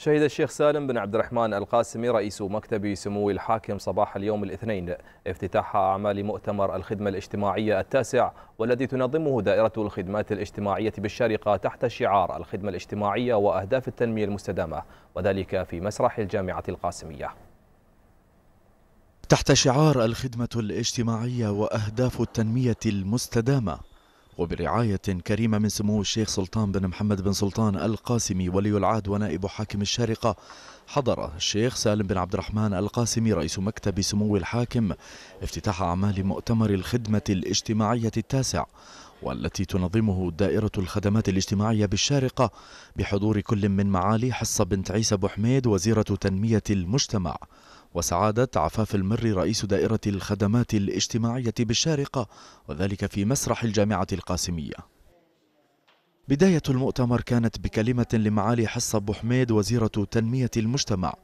شهد الشيخ سالم بن عبد الرحمن القاسمي رئيس مكتب سمو الحاكم صباح اليوم الاثنين افتتاح أعمال مؤتمر الخدمة الاجتماعية التاسع والذي تنظمه دائرة الخدمات الاجتماعية بالشارقة تحت شعار الخدمة الاجتماعية وأهداف التنمية المستدامة وذلك في مسرح الجامعة القاسمية تحت شعار الخدمة الاجتماعية وأهداف التنمية المستدامة وبرعاية كريمة من سمو الشيخ سلطان بن محمد بن سلطان القاسمي ولي العهد ونائب حاكم الشارقة حضر الشيخ سالم بن عبد الرحمن القاسمي رئيس مكتب سمو الحاكم افتتاح أعمال مؤتمر الخدمة الاجتماعية التاسع والتي تنظمه دائرة الخدمات الاجتماعية بالشارقة بحضور كل من معالي حصة بنت عيسى بحميد حميد وزيرة تنمية المجتمع وسعادة عفاف المر رئيس دائرة الخدمات الاجتماعية بالشارقة وذلك في مسرح الجامعة القاسمية بداية المؤتمر كانت بكلمة لمعالي حصة بوحميد وزيرة تنمية المجتمع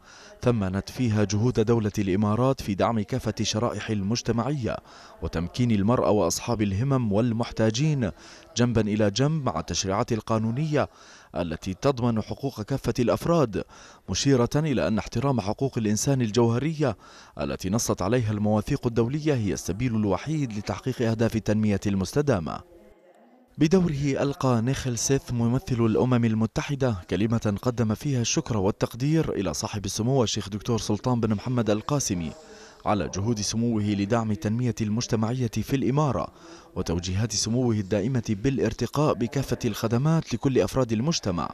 ثمنت فيها جهود دولة الإمارات في دعم كافة شرائح المجتمعية وتمكين المرأة وأصحاب الهمم والمحتاجين جنبا إلى جنب مع التشريعات القانونية التي تضمن حقوق كافة الأفراد مشيرة إلى أن احترام حقوق الإنسان الجوهرية التي نصت عليها المواثيق الدولية هي السبيل الوحيد لتحقيق أهداف التنمية المستدامة بدوره ألقى نيخل سيث ممثل الأمم المتحدة كلمة قدم فيها الشكر والتقدير إلى صاحب السمو الشيخ دكتور سلطان بن محمد القاسمي على جهود سموه لدعم التنمية المجتمعية في الإمارة وتوجيهات سموه الدائمة بالارتقاء بكافة الخدمات لكل أفراد المجتمع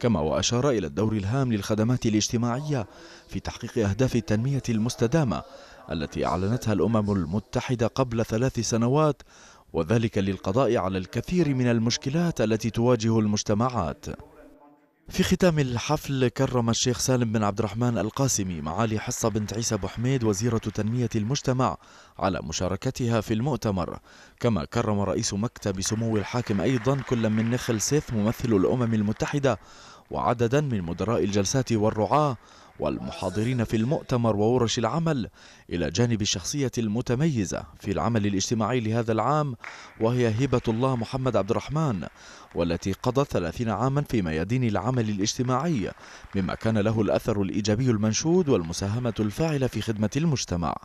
كما وأشار إلى الدور الهام للخدمات الاجتماعية في تحقيق أهداف التنمية المستدامة التي أعلنتها الأمم المتحدة قبل ثلاث سنوات وذلك للقضاء على الكثير من المشكلات التي تواجه المجتمعات في ختام الحفل كرم الشيخ سالم بن عبد الرحمن القاسمي معالي حصة بنت عيسى أبو حميد وزيرة تنمية المجتمع على مشاركتها في المؤتمر كما كرم رئيس مكتب سمو الحاكم أيضا كل من نخل سيث ممثل الأمم المتحدة وعددا من مدراء الجلسات والرعاة والمحاضرين في المؤتمر وورش العمل إلى جانب الشخصية المتميزة في العمل الاجتماعي لهذا العام وهي هبة الله محمد عبد الرحمن والتي قضت ثلاثين عاما في ميادين العمل الاجتماعي مما كان له الأثر الإيجابي المنشود والمساهمة الفاعلة في خدمة المجتمع